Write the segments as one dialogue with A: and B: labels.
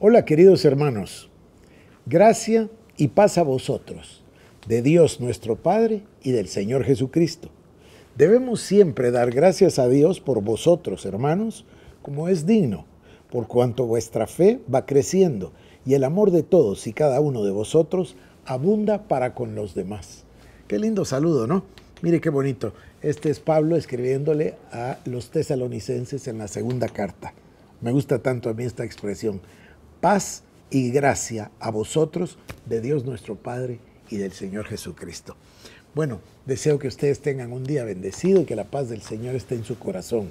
A: Hola queridos hermanos, gracia y paz a vosotros, de Dios nuestro Padre y del Señor Jesucristo. Debemos siempre dar gracias a Dios por vosotros, hermanos, como es digno, por cuanto vuestra fe va creciendo y el amor de todos y cada uno de vosotros abunda para con los demás. Qué lindo saludo, ¿no? Mire qué bonito. Este es Pablo escribiéndole a los tesalonicenses en la segunda carta. Me gusta tanto a mí esta expresión Paz y gracia a vosotros de Dios nuestro Padre y del Señor Jesucristo. Bueno, deseo que ustedes tengan un día bendecido y que la paz del Señor esté en su corazón.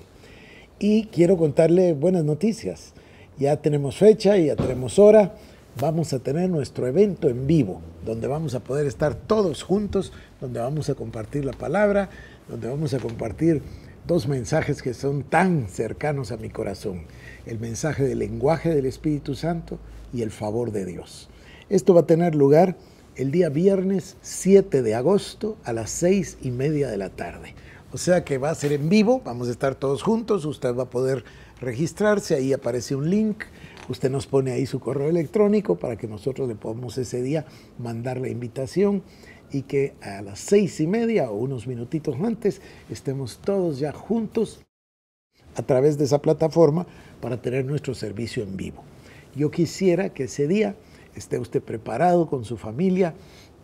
A: Y quiero contarle buenas noticias. Ya tenemos fecha y ya tenemos hora. Vamos a tener nuestro evento en vivo, donde vamos a poder estar todos juntos, donde vamos a compartir la palabra, donde vamos a compartir dos mensajes que son tan cercanos a mi corazón, el mensaje del lenguaje del Espíritu Santo y el favor de Dios. Esto va a tener lugar el día viernes 7 de agosto a las seis y media de la tarde. O sea que va a ser en vivo, vamos a estar todos juntos, usted va a poder registrarse, ahí aparece un link, usted nos pone ahí su correo electrónico para que nosotros le podamos ese día mandar la invitación y que a las seis y media o unos minutitos antes estemos todos ya juntos a través de esa plataforma para tener nuestro servicio en vivo. Yo quisiera que ese día esté usted preparado con su familia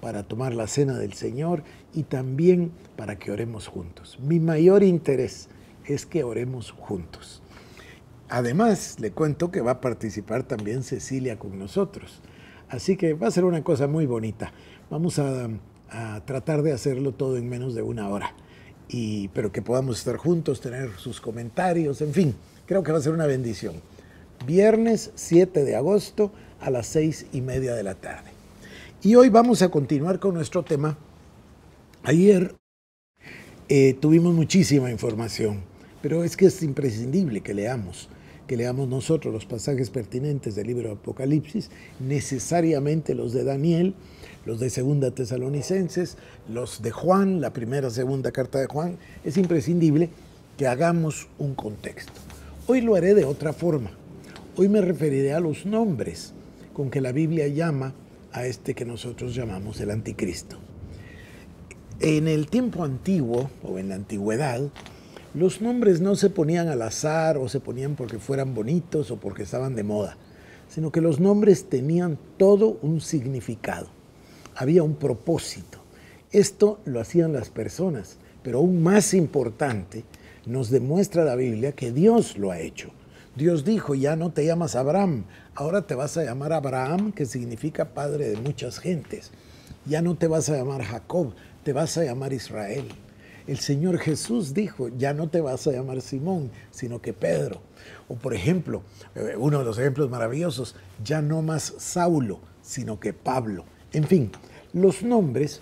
A: para tomar la cena del Señor y también para que oremos juntos. Mi mayor interés es que oremos juntos. Además, le cuento que va a participar también Cecilia con nosotros. Así que va a ser una cosa muy bonita. Vamos a a tratar de hacerlo todo en menos de una hora. Y, pero que podamos estar juntos, tener sus comentarios, en fin, creo que va a ser una bendición. Viernes 7 de agosto a las 6 y media de la tarde. Y hoy vamos a continuar con nuestro tema. Ayer eh, tuvimos muchísima información, pero es que es imprescindible que leamos, que leamos nosotros los pasajes pertinentes del libro de Apocalipsis, necesariamente los de Daniel, los de Segunda Tesalonicenses, los de Juan, la primera, segunda carta de Juan, es imprescindible que hagamos un contexto. Hoy lo haré de otra forma. Hoy me referiré a los nombres con que la Biblia llama a este que nosotros llamamos el anticristo. En el tiempo antiguo o en la antigüedad, los nombres no se ponían al azar o se ponían porque fueran bonitos o porque estaban de moda, sino que los nombres tenían todo un significado había un propósito. Esto lo hacían las personas, pero aún más importante, nos demuestra la Biblia que Dios lo ha hecho. Dios dijo, ya no te llamas Abraham, ahora te vas a llamar Abraham, que significa padre de muchas gentes. Ya no te vas a llamar Jacob, te vas a llamar Israel. El Señor Jesús dijo, ya no te vas a llamar Simón, sino que Pedro. O por ejemplo, eh, uno de los ejemplos maravillosos, ya no más Saulo, sino que Pablo. En fin, los nombres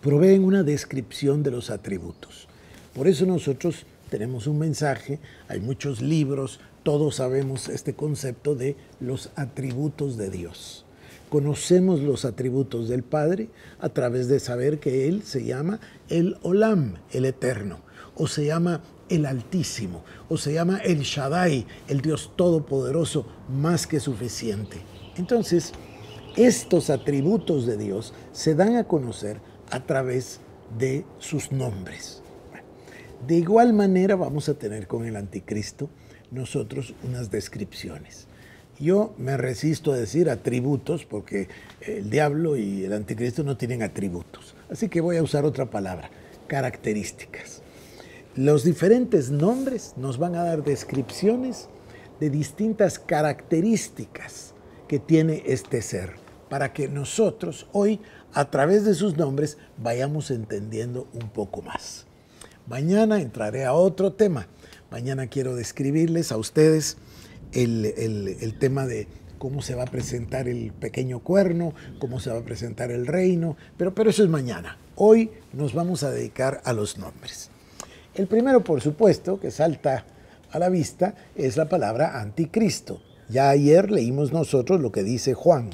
A: proveen una descripción de los atributos. Por eso nosotros tenemos un mensaje, hay muchos libros, todos sabemos este concepto de los atributos de Dios. Conocemos los atributos del Padre a través de saber que Él se llama el Olam, el Eterno, o se llama el Altísimo, o se llama el Shaddai, el Dios Todopoderoso, más que suficiente. Entonces, estos atributos de Dios se dan a conocer a través de sus nombres. De igual manera vamos a tener con el anticristo nosotros unas descripciones. Yo me resisto a decir atributos porque el diablo y el anticristo no tienen atributos. Así que voy a usar otra palabra, características. Los diferentes nombres nos van a dar descripciones de distintas características que tiene este ser para que nosotros hoy, a través de sus nombres, vayamos entendiendo un poco más. Mañana entraré a otro tema. Mañana quiero describirles a ustedes el, tema de cómo se va a presentar el pequeño cuerno, cómo se va a presentar el reino, pero, pero eso es mañana. Hoy nos vamos a dedicar a los nombres. El primero, por supuesto, que salta a la vista es la palabra anticristo. Ya ayer leímos nosotros lo que dice Juan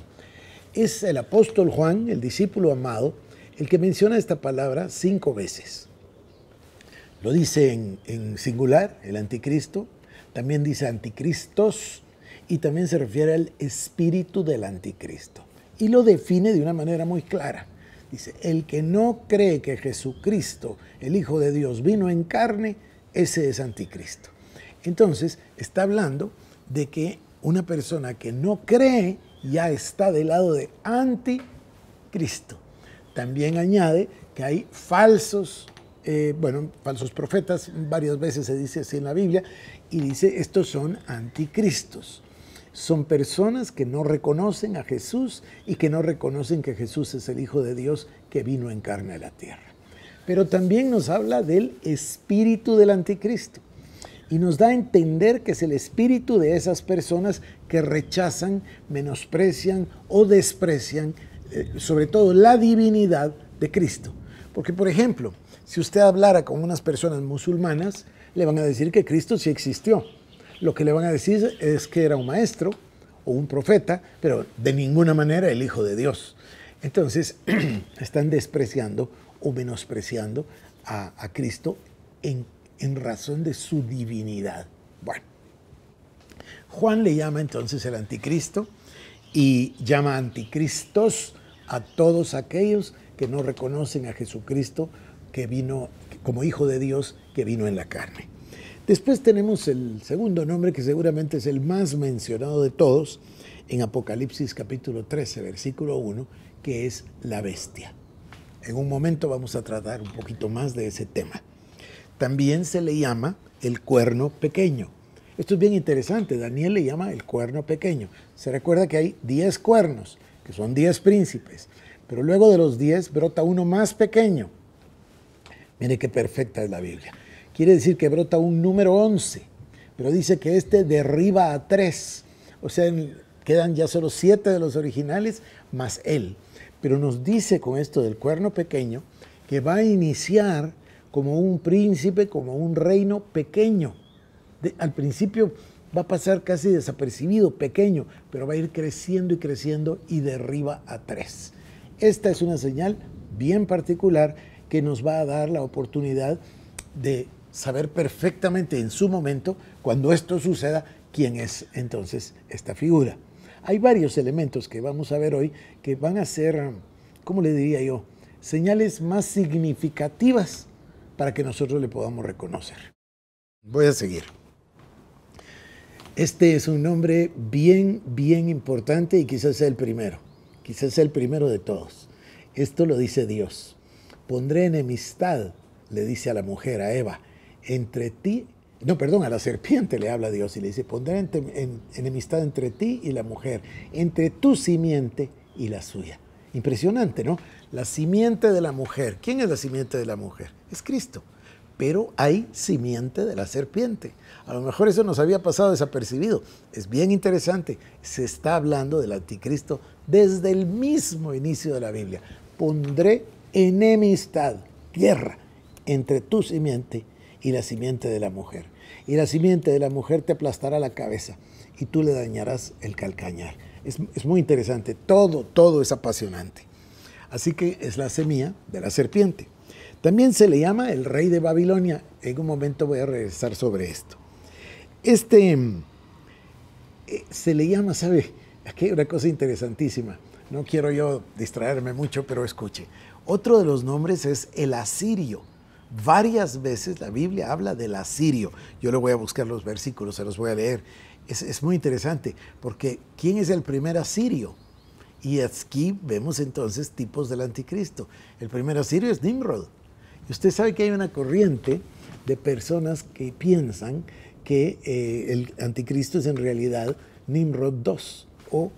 A: es el apóstol Juan, el discípulo amado, el que menciona esta palabra cinco veces. Lo dice en, singular, el anticristo, también dice anticristos y también se refiere al espíritu del anticristo. Y lo define de una manera muy clara. Dice, el que no cree que Jesucristo, el Hijo de Dios, vino en carne, ese es anticristo. Entonces, está hablando de que una persona que no cree ya está del lado de anticristo. También añade que hay falsos, eh, bueno, falsos profetas, varias veces se dice así en la Biblia, y dice, estos son anticristos. Son personas que no reconocen a Jesús y que no reconocen que Jesús es el Hijo de Dios que vino en carne a la tierra. Pero también nos habla del espíritu del anticristo y nos da a entender que es el espíritu de esas personas que rechazan, menosprecian o desprecian, eh, sobre todo, la divinidad de Cristo. Porque, por ejemplo, si usted hablara con unas personas musulmanas, le van a decir que Cristo sí existió. Lo que le van a decir es que era un maestro o un profeta, pero de ninguna manera el Hijo de Dios. Entonces, están despreciando o menospreciando a, a Cristo en en razón de su divinidad. Bueno, Juan le llama entonces el anticristo y llama anticristos a todos aquellos que no reconocen a Jesucristo que vino como hijo de Dios que vino en la carne. Después tenemos el segundo nombre que seguramente es el más mencionado de todos en Apocalipsis capítulo 13 versículo 1 que es la bestia. En un momento vamos a tratar un poquito más de ese tema. También se le llama el cuerno pequeño. Esto es bien interesante, Daniel le llama el cuerno pequeño. Se recuerda que hay 10 cuernos, que son 10 príncipes, pero luego de los 10 brota uno más pequeño. Mire qué perfecta es la Biblia. Quiere decir que brota un número 11, pero dice que este derriba a 3. O sea, quedan ya solo 7 de los originales más él. Pero nos dice con esto del cuerno pequeño que va a iniciar como un príncipe, como un reino pequeño. al principio va a pasar casi desapercibido, pequeño, pero va a ir creciendo y creciendo y derriba a tres. Esta es una señal bien particular que nos va a dar la oportunidad de saber perfectamente en su momento, cuando esto suceda, quién es entonces esta figura. Hay varios elementos que vamos a ver hoy que van a ser, ¿cómo le diría yo?, señales más significativas para que nosotros le podamos reconocer. Voy a seguir. Este es un nombre bien, bien importante y quizás sea el primero, quizás sea el primero de todos. Esto lo dice Dios. Pondré enemistad, le dice a la mujer, a Eva, entre ti, no, perdón, a la serpiente le habla Dios y le dice, pondré enemistad entre ti y la mujer, entre tu simiente y la suya. Impresionante, ¿no? La simiente de la mujer. ¿Quién es la simiente de la mujer? Es Cristo. Pero hay simiente de la serpiente. A lo mejor eso nos había pasado desapercibido. Es bien interesante. Se está hablando del anticristo desde el mismo inicio de la Biblia. Pondré enemistad, guerra, entre tu simiente y la simiente de la mujer. Y la simiente de la mujer te aplastará la cabeza y tú le dañarás el calcañar es, muy interesante. Todo, todo es apasionante. Así que es la semilla de la serpiente. También se le llama el rey de Babilonia. En un momento voy a regresar sobre esto. Este eh, se le llama, ¿sabe? Aquí hay una cosa interesantísima. No quiero yo distraerme mucho, pero escuche. Otro de los nombres es el asirio. Varias veces la Biblia habla del asirio. Yo le voy a buscar los versículos, se los voy a leer es, muy interesante, porque ¿quién es el primer asirio? Y aquí vemos entonces tipos del anticristo. El primer asirio es Nimrod. usted sabe que hay una corriente de personas que piensan que eh, el anticristo es en realidad Nimrod II o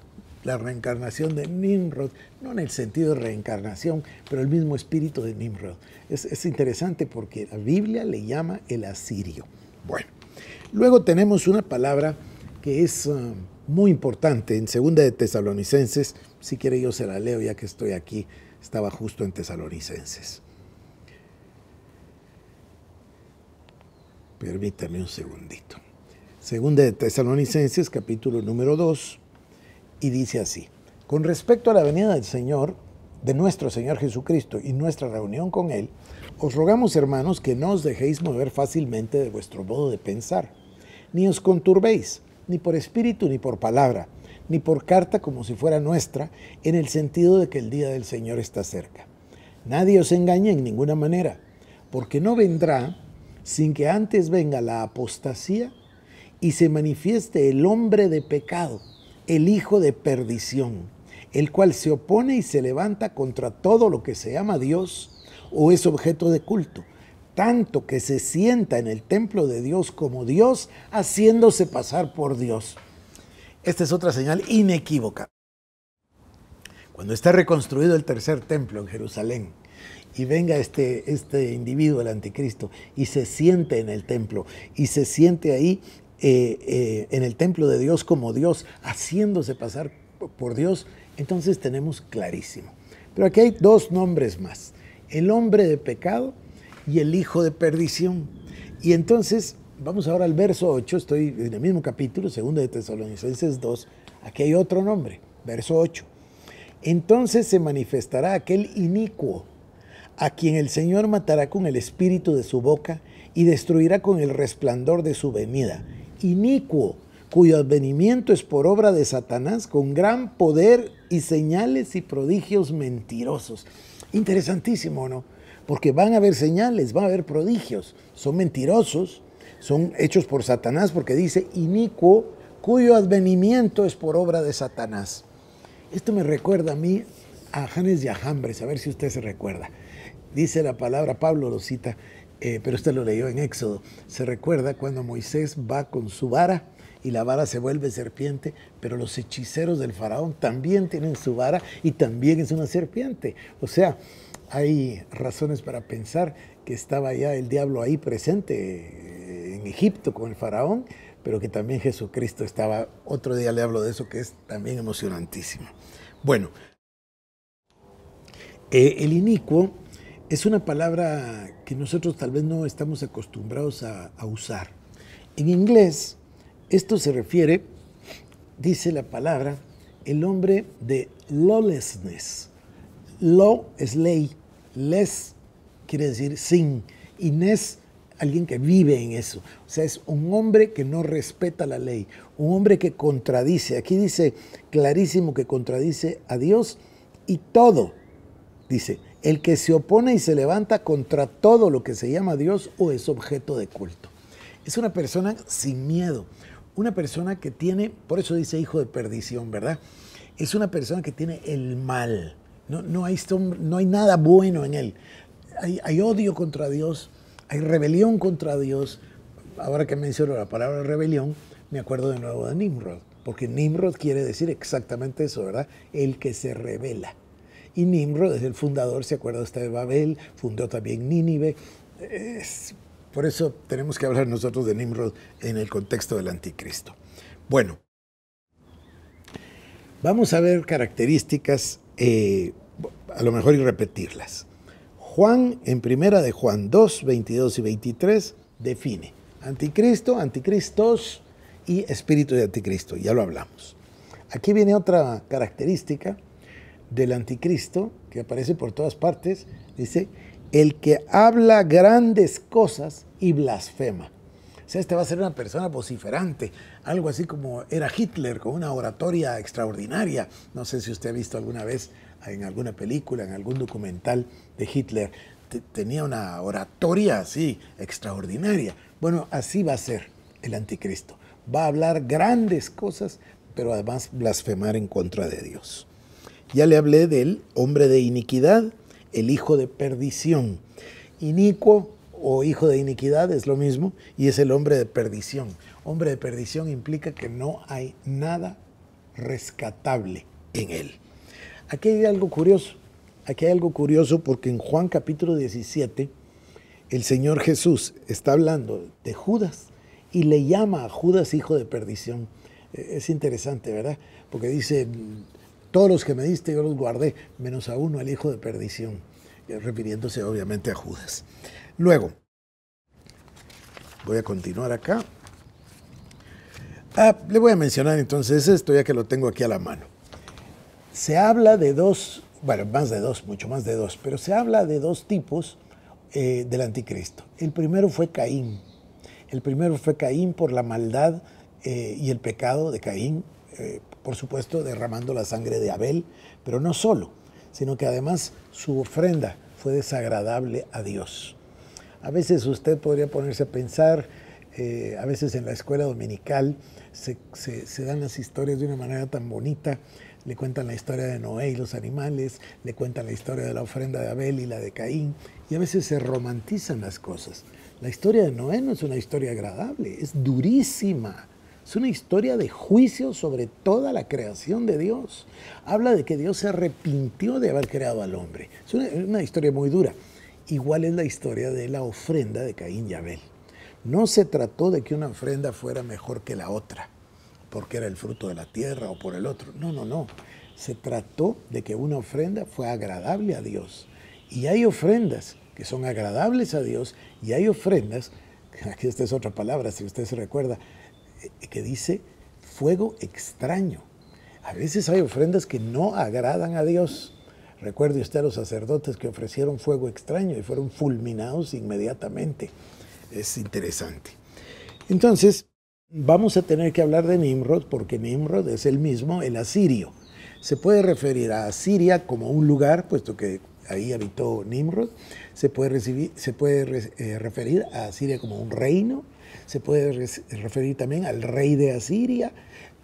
A: la reencarnación de Nimrod, no en el sentido de reencarnación, pero el mismo espíritu de Nimrod. Es, es, interesante porque la Biblia le llama el asirio. Bueno, luego tenemos una palabra que es ah, muy importante. En segunda de Tesalonicenses, si quiere yo se la leo ya que estoy aquí, estaba justo en Tesalonicenses. Permítame un segundito. Segunda de Tesalonicenses, capítulo número 2, y dice así, con respecto a la venida del Señor, de nuestro Señor Jesucristo y nuestra reunión con Él, os rogamos, hermanos, que no os dejéis mover fácilmente de vuestro modo de pensar, ni os conturbéis, ni por espíritu ni por palabra, ni por carta como si fuera nuestra, en el sentido de que el día del Señor está cerca. Nadie os engañe en ninguna manera, porque no vendrá sin que antes venga la apostasía y se manifieste el hombre de pecado, el hijo de perdición, el cual se opone y se levanta contra todo lo que se llama Dios o es objeto de culto tanto que se sienta en el templo de Dios como Dios, haciéndose pasar por Dios. Esta es otra señal inequívoca. Cuando está reconstruido el tercer templo en Jerusalén y venga este, este individuo, el anticristo, y se siente en el templo, y se siente ahí eh, eh, en el templo de Dios como Dios, haciéndose pasar por Dios, entonces tenemos clarísimo. Pero aquí hay dos nombres más. El hombre de pecado y el hijo de perdición. Y entonces, vamos ahora al verso 8, estoy en el mismo capítulo, segundo de Tesalonicenses 2, aquí hay otro nombre, verso 8. Entonces se manifestará aquel inicuo, a quien el Señor matará con el espíritu de su boca y destruirá con el resplandor de su venida. Inicuo, cuyo advenimiento es por obra de Satanás, con gran poder y señales y prodigios mentirosos. Interesantísimo, ¿no? porque van a haber señales, van a haber prodigios. Son mentirosos, son hechos por Satanás, porque dice inicuo, cuyo advenimiento es por obra de Satanás. Esto me recuerda a mí a Janes de a a ver si usted se recuerda. Dice la palabra, Pablo lo cita, eh, pero usted lo leyó en Éxodo. Se recuerda cuando Moisés va con su vara y la vara se vuelve serpiente, pero los hechiceros del faraón también tienen su vara y también es una serpiente. O sea, hay razones para pensar que estaba ya el diablo ahí presente eh, en Egipto con el faraón, pero que también Jesucristo estaba, otro día le hablo de eso que es también emocionantísimo. Bueno, eh, el inicuo es una palabra que nosotros tal vez no estamos acostumbrados a, a, usar. En inglés, esto se refiere, dice la palabra, el hombre de lawlessness. Lo es ley, les quiere decir sin, y nes alguien que vive en eso. O sea, es un hombre que no respeta la ley, un hombre que contradice. Aquí dice clarísimo que contradice a Dios y todo. Dice, el que se opone y se levanta contra todo lo que se llama Dios o es objeto de culto. Es una persona sin miedo, una persona que tiene, por eso dice hijo de perdición, ¿verdad? Es una persona que tiene el mal no, hay, no hay nada bueno en él. Hay, odio contra Dios, hay rebelión contra Dios. Ahora que menciono la palabra rebelión, me acuerdo de nuevo de Nimrod, porque Nimrod quiere decir exactamente eso, ¿verdad? El que se revela. Y Nimrod es el fundador, se acuerda usted de Babel, fundó también Nínive. por eso tenemos que hablar nosotros de Nimrod en el contexto del anticristo. Bueno, vamos a ver características eh, a lo mejor y repetirlas. Juan, en primera de Juan 2, 22 y 23, define anticristo, anticristos y espíritu de anticristo, ya lo hablamos. Aquí viene otra característica del anticristo que aparece por todas partes, dice, el que habla grandes cosas y blasfema sea, este va a ser una persona vociferante, algo así como era Hitler, con una oratoria extraordinaria. No sé si usted ha visto alguna vez en alguna película, en algún documental de Hitler, tenía una oratoria así extraordinaria. Bueno, así va a ser el anticristo. Va a hablar grandes cosas, pero además blasfemar en contra de Dios. Ya le hablé del hombre de iniquidad, el hijo de perdición. Inicuo o hijo de iniquidad es lo mismo y es el hombre de perdición. Hombre de perdición implica que no hay nada rescatable en él. Aquí hay algo curioso, aquí hay algo curioso porque en Juan capítulo 17 el Señor Jesús está hablando de Judas y le llama a Judas hijo de perdición. E, es interesante, ¿verdad? Porque dice, mm, todos los que me diste yo los guardé, menos a uno, el hijo de perdición, eh, refiriéndose obviamente a Judas. Luego, voy a continuar acá. Ah, le voy a mencionar entonces esto, ya que lo tengo aquí a la mano. Se habla de dos, bueno, más de dos, mucho más de dos, pero se habla de dos tipos eh, del anticristo. El primero fue Caín. El primero fue Caín por la maldad eh, y el pecado de Caín, eh, por supuesto, derramando la sangre de Abel, pero no solo, sino que además su ofrenda fue desagradable a Dios. A veces usted podría ponerse a pensar, eh, a veces en la escuela dominical se, dan las historias de una manera tan bonita. Le cuentan la historia de Noé y los animales, le cuentan la historia de la ofrenda de Abel y la de Caín, y a veces se romantizan las cosas. La historia de Noé no es una historia agradable, es durísima. Es una historia de juicio sobre toda la creación de Dios. Habla de que Dios se arrepintió de haber creado al hombre. Es una historia muy dura. Igual es la historia de la ofrenda de Caín y Abel. No se trató de que una ofrenda fuera mejor que la otra, porque era el fruto de la tierra o por el otro. No, no, no. Se trató de que una ofrenda fue agradable a Dios. Y hay ofrendas que son agradables a Dios y hay ofrendas, aquí esta es otra palabra, si usted se recuerda, eh, que dice fuego extraño. A veces hay ofrendas que no agradan a Dios Recuerde usted a los sacerdotes que ofrecieron fuego extraño y fueron fulminados inmediatamente. Es interesante. Entonces, vamos a tener que hablar de Nimrod porque Nimrod es el mismo, el asirio. Se puede referir a Asiria como un lugar, puesto que ahí habitó Nimrod. Se puede, eh, referir a Asiria como un reino. Se puede referir también al rey de Asiria.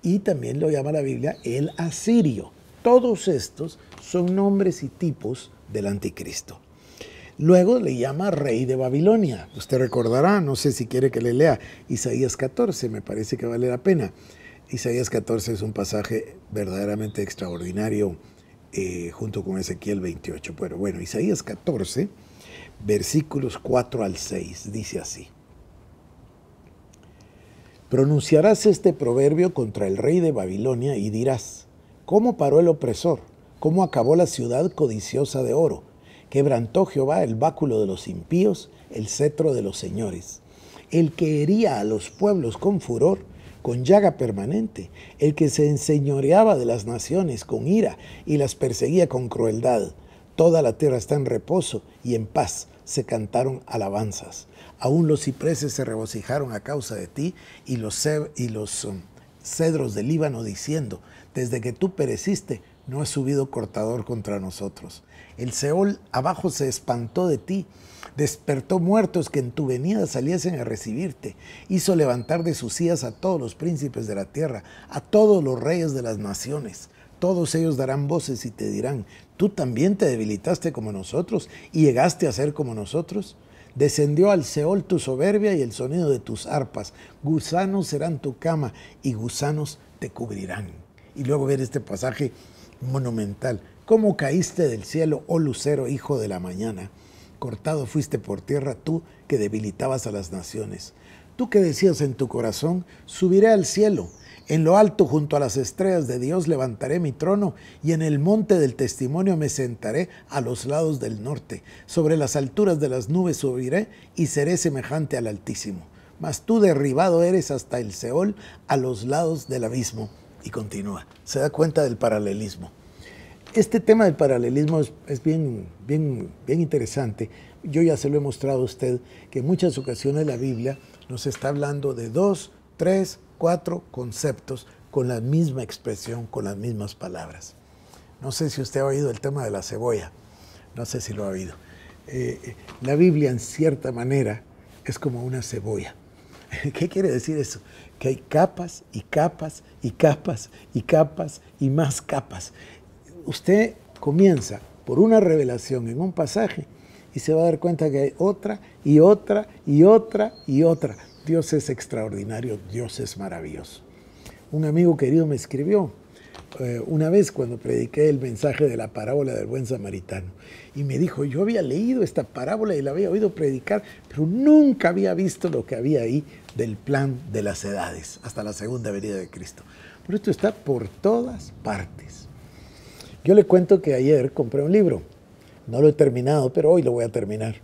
A: Y también lo llama la Biblia el asirio. Todos estos son nombres y tipos del anticristo. Luego le llama rey de Babilonia. Usted recordará, no sé si quiere que le lea Isaías 14, me parece que vale la pena. Isaías 14 es un pasaje verdaderamente extraordinario eh, junto con Ezequiel 28. Pero bueno, Isaías 14, versículos 4 al 6, dice así. Pronunciarás este proverbio contra el rey de Babilonia y dirás, ¿Cómo paró el opresor? ¿Cómo acabó la ciudad codiciosa de oro? Quebrantó Jehová el báculo de los impíos, el cetro de los señores. El que hería a los pueblos con furor, con llaga permanente, el que se enseñoreaba de las naciones con ira y las perseguía con crueldad. Toda la tierra está en reposo y en paz se cantaron alabanzas. Aún los cipreses se regocijaron a causa de ti y los, y los um, cedros del Líbano diciendo, desde que tú pereciste, no has subido cortador contra nosotros. El Seol abajo se espantó de ti, despertó muertos que en tu venida saliesen a recibirte, hizo levantar de sus sillas a todos los príncipes de la tierra, a todos los reyes de las naciones. Todos ellos darán voces y te dirán, tú también te debilitaste como nosotros y llegaste a ser como nosotros. Descendió al Seol tu soberbia y el sonido de tus arpas. Gusanos serán tu cama y gusanos te cubrirán y luego viene este pasaje monumental. ¿Cómo caíste del cielo, oh lucero, hijo de la mañana? Cortado fuiste por tierra tú que debilitabas a las naciones. Tú que decías en tu corazón, subiré al cielo, en lo alto junto a las estrellas de Dios levantaré mi trono y en el monte del testimonio me sentaré a los lados del norte. Sobre las alturas de las nubes subiré y seré semejante al Altísimo. Mas tú derribado eres hasta el Seol, a los lados del abismo y continúa. Se da cuenta del paralelismo. Este tema del paralelismo es, bien, bien, bien interesante. Yo ya se lo he mostrado a usted que en muchas ocasiones la Biblia nos está hablando de dos, tres, cuatro conceptos con la misma expresión, con las mismas palabras. No sé si usted ha oído el tema de la cebolla, no sé si lo ha oído. Eh, la Biblia en cierta manera es como una cebolla. ¿Qué quiere decir eso? que hay capas y capas y capas y capas y más capas. Usted comienza por una revelación en un pasaje y se va a dar cuenta que hay otra y otra y otra y otra. Dios es extraordinario, Dios es maravilloso. Un amigo querido me escribió eh, una vez cuando prediqué el mensaje de la parábola del buen samaritano. Y me dijo, yo había leído esta parábola y la había oído predicar, pero nunca había visto lo que había ahí del plan de las edades hasta la segunda venida de Cristo. Pero esto está por todas partes. Yo le cuento que ayer compré un libro. No lo he terminado, pero hoy lo voy a terminar.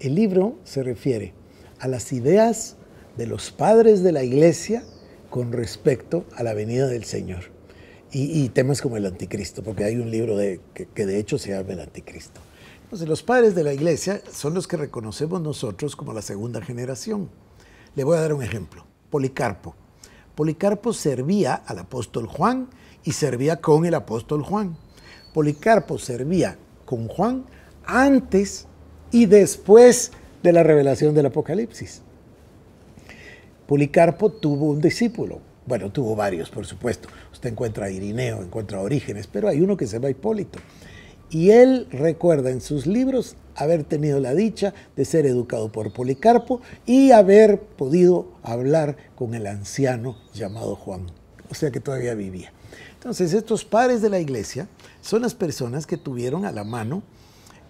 A: El libro se refiere a las ideas de los padres de la iglesia con respecto a la venida del Señor y, temas como el anticristo, porque hay un libro que, de hecho se llama El anticristo. Entonces, los padres de la iglesia son los que reconocemos nosotros como la segunda generación. Le voy a dar un ejemplo. Policarpo. Policarpo servía al apóstol Juan y servía con el apóstol Juan. Policarpo servía con Juan antes y después de la revelación del Apocalipsis. Policarpo tuvo un discípulo, bueno, tuvo varios, por supuesto. Usted encuentra a Irineo, encuentra a Orígenes, pero hay uno que se va Hipólito. Y él recuerda en sus libros haber tenido la dicha de ser educado por Policarpo y haber podido hablar con el anciano llamado Juan, o sea que todavía vivía. Entonces, estos padres de la iglesia son las personas que tuvieron a la mano,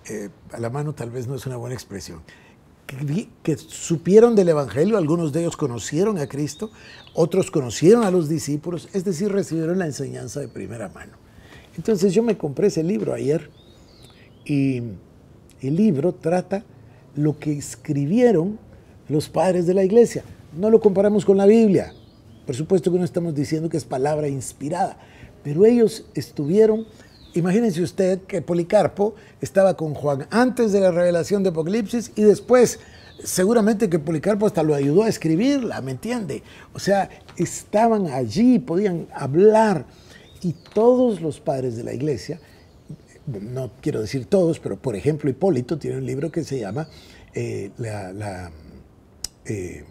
A: eh, a la mano tal vez no es una buena expresión, que, supieron del Evangelio, algunos de ellos conocieron a Cristo, otros conocieron a los discípulos, es decir, recibieron la enseñanza de primera mano. Entonces yo me compré ese libro ayer y el libro trata lo que escribieron los padres de la iglesia. No lo comparamos con la Biblia, por supuesto que no estamos diciendo que es palabra inspirada, pero ellos estuvieron Imagínense usted que Policarpo estaba con Juan antes de la revelación de Apocalipsis y después. Seguramente que Policarpo hasta lo ayudó a escribirla, ¿me entiende? O sea, estaban allí, podían hablar y todos los padres de la iglesia, no quiero decir todos, pero por ejemplo Hipólito tiene un libro que se llama eh, la, eh,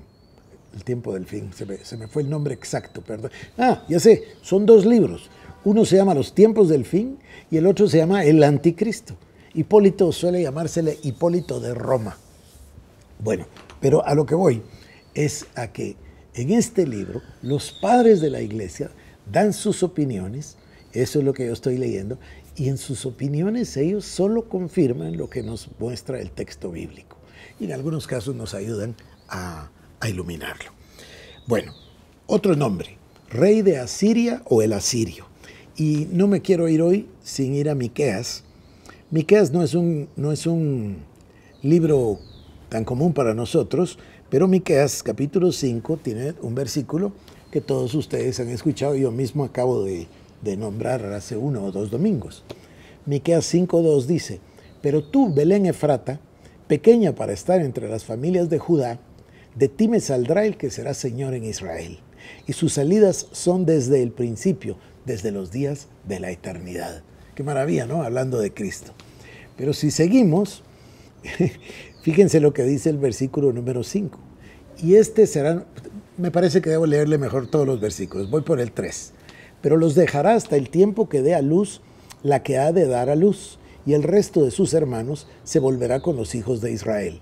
A: El tiempo del fin, se me, se me, fue el nombre exacto, perdón. Ah, ya sé, son dos libros. Uno se llama Los tiempos del fin y el otro se llama El anticristo. Hipólito suele llamársele Hipólito de Roma. Bueno, pero a lo que voy es a que en este libro los padres de la iglesia dan sus opiniones, eso es lo que yo estoy leyendo, y en sus opiniones ellos solo confirman lo que nos muestra el texto bíblico. Y en algunos casos nos ayudan a, a iluminarlo. Bueno, otro nombre, rey de Asiria o el asirio. Y no me quiero ir hoy sin ir a Miqueas. Miqueas no es un, no es un libro tan común para nosotros, pero Miqueas capítulo 5 tiene un versículo que todos ustedes han escuchado yo mismo acabo de, nombrar hace uno o dos domingos. Miqueas 5.2 dice, pero tú, Belén Efrata, pequeña para estar entre las familias de Judá, de ti me saldrá el que será Señor en Israel. Y sus salidas son desde el principio, desde los días de la eternidad. Qué maravilla, ¿no? Hablando de Cristo. Pero si seguimos, fíjense lo que dice el versículo número 5. Y este será, me parece que debo leerle mejor todos los versículos, voy por el 3. Pero los dejará hasta el tiempo que dé a luz la que ha de dar a luz, y el resto de sus hermanos se volverá con los hijos de Israel.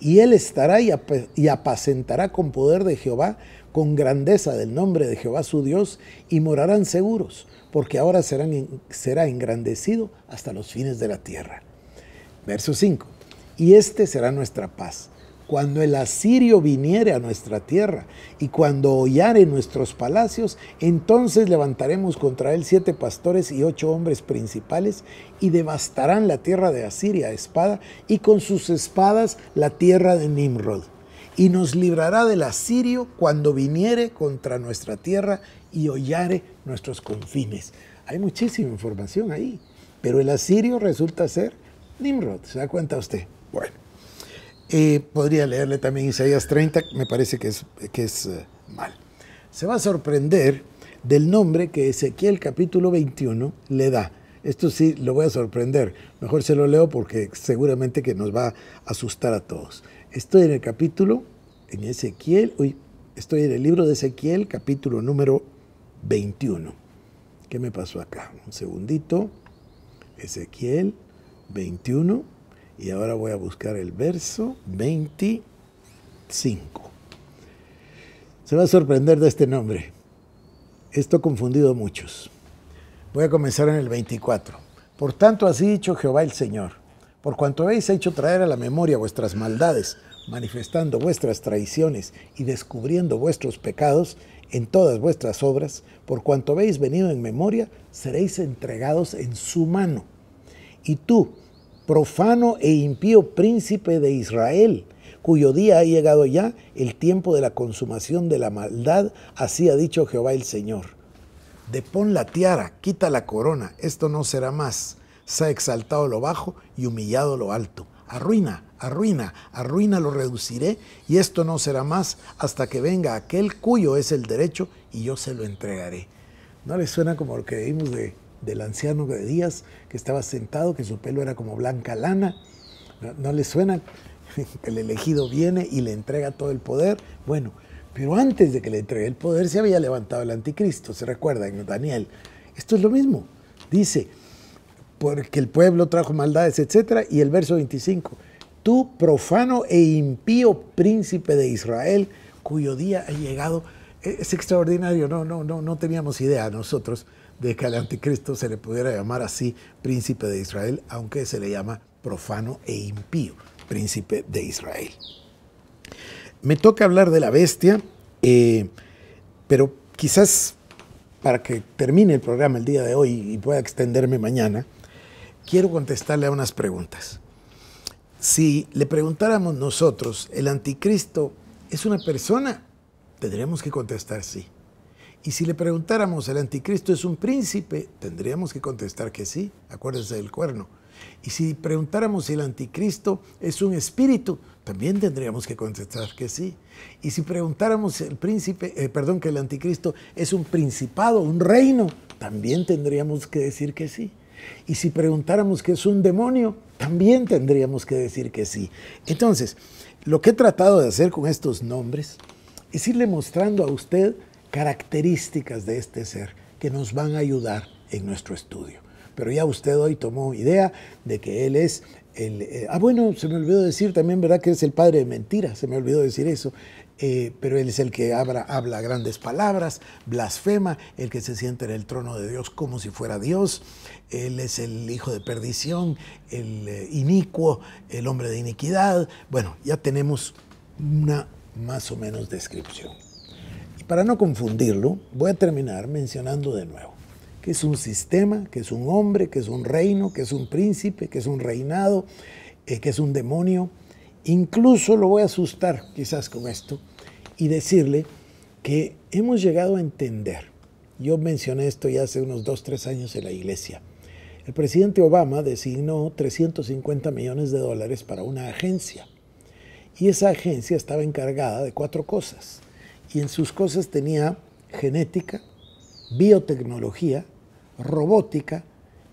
A: Y él estará y apacentará con poder de Jehová con grandeza del nombre de Jehová su Dios y morarán seguros, porque ahora será engrandecido hasta los fines de la tierra. Verso 5. Y este será nuestra paz. Cuando el asirio viniere a nuestra tierra y cuando hollare nuestros palacios, entonces levantaremos contra él siete pastores y ocho hombres principales y devastarán la tierra de Asiria a espada y con sus espadas la tierra de Nimrod y nos librará del asirio cuando viniere contra nuestra tierra y hollare nuestros confines. Hay muchísima información ahí, pero el asirio resulta ser Nimrod, ¿se da cuenta usted? Bueno, eh, podría leerle también Isaías 30, me parece que es, que es eh, mal. Se va a sorprender del nombre que Ezequiel capítulo 21 le da. Esto sí lo voy a sorprender, mejor se lo leo porque seguramente que nos va a asustar a todos. Estoy en el capítulo, en Ezequiel, uy, estoy en el libro de Ezequiel, capítulo número 21. ¿Qué me pasó acá? Un segundito. Ezequiel 21. Y ahora voy a buscar el verso 25. Se va a sorprender de este nombre. Esto ha confundido a muchos. Voy a comenzar en el 24. Por tanto, así dicho Jehová el Señor por cuanto habéis hecho traer a la memoria vuestras maldades, manifestando vuestras traiciones y descubriendo vuestros pecados en todas vuestras obras, por cuanto habéis venido en memoria, seréis entregados en su mano. Y tú, profano e impío príncipe de Israel, cuyo día ha llegado ya el tiempo de la consumación de la maldad, así ha dicho Jehová el Señor. Depón la tiara, quita la corona, esto no será más se ha exaltado lo bajo y humillado lo alto. Arruina, arruina, arruina lo reduciré y esto no será más hasta que venga aquel cuyo es el derecho y yo se lo entregaré. ¿No le suena como lo que vimos del anciano de Díaz, que estaba sentado, que su pelo era como blanca lana? ¿No, le suena el elegido viene y le entrega todo el poder? Bueno, pero antes de que le entregue el poder se había levantado el anticristo, se recuerda Daniel. Esto es lo mismo. Dice, porque el pueblo trajo maldades, etc. Y el verso 25, tú profano e impío príncipe de Israel, cuyo día ha llegado, e, es extraordinario, no, no, no, teníamos idea nosotros de que al anticristo se le pudiera llamar así príncipe de Israel, aunque se le llama profano e impío príncipe de Israel. Me toca hablar de la bestia, eh, pero quizás para que termine el programa el día de hoy y pueda extenderme mañana, quiero contestarle a unas preguntas. Si le preguntáramos nosotros, ¿el anticristo es una persona? Tendríamos que contestar sí. Y si le preguntáramos, ¿el anticristo es un príncipe? Tendríamos que contestar que sí. Acuérdense del cuerno. Y si preguntáramos si el anticristo es un espíritu, también tendríamos que contestar que sí. Y si preguntáramos el príncipe, eh, perdón, que el anticristo es un principado, un reino, también tendríamos que decir que sí. Y si preguntáramos que es un demonio, también tendríamos que decir que sí. Entonces, lo que he tratado de hacer con estos nombres es irle mostrando a usted características de este ser que nos van a ayudar en nuestro estudio. Pero ya usted hoy tomó idea de que él es el... Eh, ah, bueno, se me olvidó decir también, ¿verdad? Que es el padre de mentiras, se me olvidó decir eso. Eh, pero él es el que habla, habla grandes palabras, blasfema, el que se sienta en el trono de Dios como si fuera Dios, él es el hijo de perdición, el eh, inicuo, el hombre de iniquidad. Bueno, ya tenemos una más o menos descripción. Y para no confundirlo, voy a terminar mencionando de nuevo que es un sistema, que es un hombre, que es un reino, que es un príncipe, que es un reinado, eh, que es un demonio. Incluso lo voy a asustar quizás con esto y decirle que hemos llegado a entender, yo mencioné esto ya hace unos dos, tres años en la iglesia, el presidente Obama designó 350 millones de dólares para una agencia. Y esa agencia estaba encargada de cuatro cosas. Y en sus cosas tenía genética, biotecnología, robótica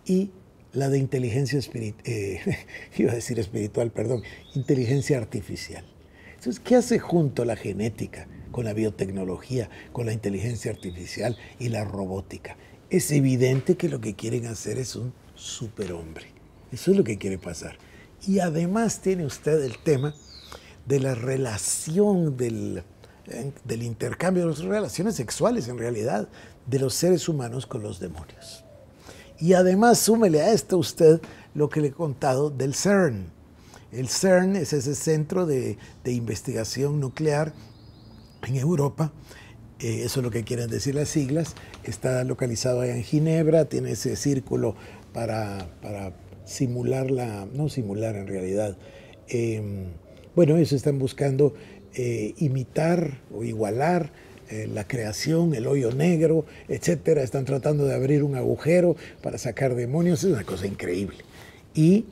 A: y la de inteligencia espiritual, eh, iba a decir espiritual, perdón, inteligencia artificial. Entonces, ¿qué hace junto la genética con la biotecnología, con la inteligencia artificial y la robótica? Es evidente que lo que quieren hacer es un superhombre. Eso es lo que quiere pasar. Y además tiene usted el tema de la relación eh, del, intercambio de las relaciones sexuales en realidad de los seres humanos con los demonios. Y además súmele a esto usted lo que le he contado del CERN. El CERN es ese centro de, investigación nuclear en Europa. Eh, eso es lo que quieren decir las siglas. Está localizado allá en Ginebra, tiene ese círculo para, para simular no simular en realidad, em, bueno, ellos están buscando eh, imitar o igualar eh, la creación, el hoyo negro, etc. Están tratando de abrir un agujero para sacar demonios, es una cosa increíble. Y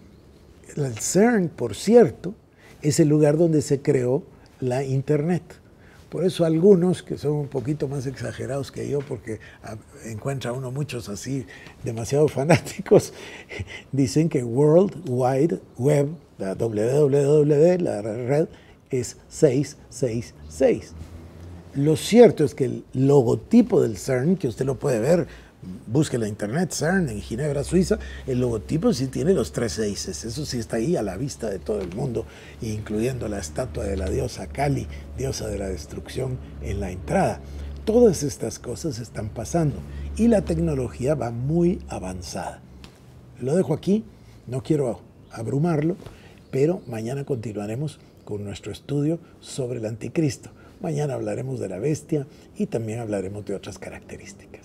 A: el CERN, por cierto, es el lugar donde se creó la Internet. Por eso algunos, que son un poquito más exagerados que yo, porque ah, encuentra uno muchos así demasiado fanáticos, dicen que World Wide Web, la WWW, la red, es 666. Lo cierto es que el logotipo del CERN, que usted lo puede ver, busque la internet, CERN en Ginebra, Suiza, el logotipo sí tiene los tres seises, eso sí está ahí a la vista de todo el mundo, incluyendo la estatua de la diosa Kali, diosa de la destrucción, en la entrada. Todas estas cosas están pasando y la tecnología va muy avanzada. Lo dejo aquí, no quiero abrumarlo, pero mañana continuaremos con nuestro estudio sobre el anticristo. Mañana hablaremos de la bestia y también hablaremos de otras características.